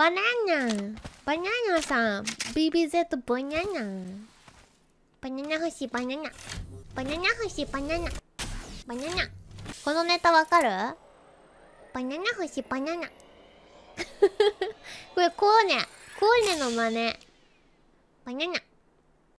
バナナバナナさん !BBZ バナナバナナ欲しいバナナバナナ欲しいバナナバナナこのネタわかるバナナ欲しいバナナこれコーネコーネの真似バナナ